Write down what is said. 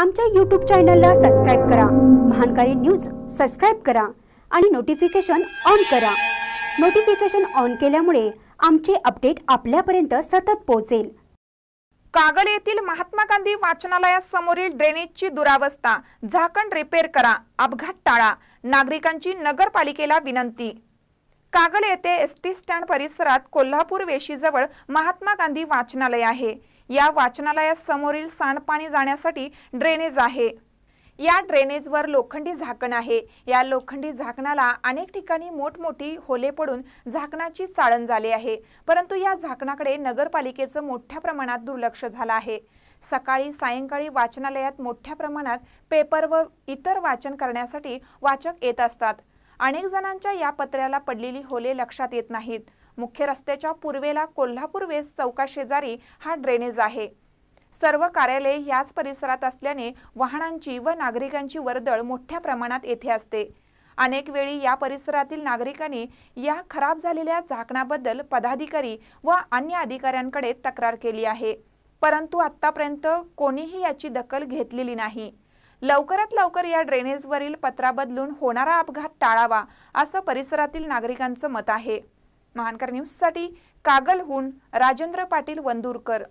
आमच्या यूट्यूब चॅनलला सबस्क्राईब करा महानकारी न्यूज सबस्क्राईब करा आणि नोटिफिकेशन ऑन करा नोटिफिकेशन ऑन केल्यामुळे आमचे अपडेट आपल्यापर्यंत सतत पोहोचेल कागल येथील महात्मा गांधी वाचनालयासमोरील ड्रेनेजची दुरावस्था झाकण रिपेअर करा अपघात टाळा नागरिकांची नगरपालिकेला विनंती कागल येथे एस टी स्टँड परिसरात कोल्हापूर वेशीजवळ महात्मा गांधी वाचनालय आहे या समोरील सांडपाणी जाण्यासाठी ड्रेनेज आहे या ड्रेनेजवर लोखंडी झाकण आहे या लोखंडी झाकणाला अनेक ठिकाणी मोठमोठी होले पडून झाकणाची चाळण झाली आहे परंतु या झाकणाकडे नगरपालिकेचं मोठ्या प्रमाणात दुर्लक्ष झालं आहे सकाळी सायंकाळी वाचनालयात मोठ्या प्रमाणात पेपर व इतर वाचन करण्यासाठी वाचक येत असतात अनेक जणांच्या या पत्र्याला पडलेली होले लक्षात येत नाहीत मुख्य रस्त्याच्या पूर्वेला कोल्हापूर वेस्ट चौकाशेजारी हा ड्रेनेज आहे सर्व कार्यालय याच परिसरात असल्याने वाहनांची व नागरिकांची वर्दळ मोठ्या प्रमाणात येथे असते अनेक वेळी या परिसरातील नागरिकांनी या खराब झालेल्या झाकणाबद्दल पदाधिकारी व अन्य अधिकाऱ्यांकडे तक्रार केली आहे परंतु आतापर्यंत कोणीही याची दखल घेतलेली नाही लवकरात लवकर या ड्रेनेजवरील पत्रा बदलून होणारा अपघात टाळावा असं परिसरातील नागरिकांचं मत आहे महानकर न्यूजसाठी कागलहून राजेंद्र पाटील वंदूरकर